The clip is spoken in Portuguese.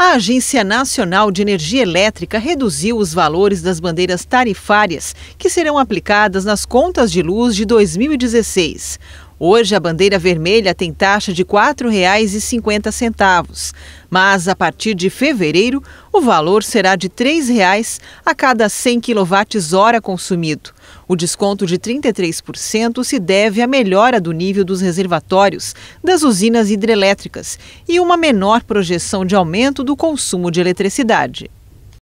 A Agência Nacional de Energia Elétrica reduziu os valores das bandeiras tarifárias que serão aplicadas nas contas de luz de 2016. Hoje, a bandeira vermelha tem taxa de R$ 4,50, mas a partir de fevereiro, o valor será de R$ 3,00 a cada 100 kWh consumido. O desconto de 33% se deve à melhora do nível dos reservatórios das usinas hidrelétricas e uma menor projeção de aumento do consumo de eletricidade.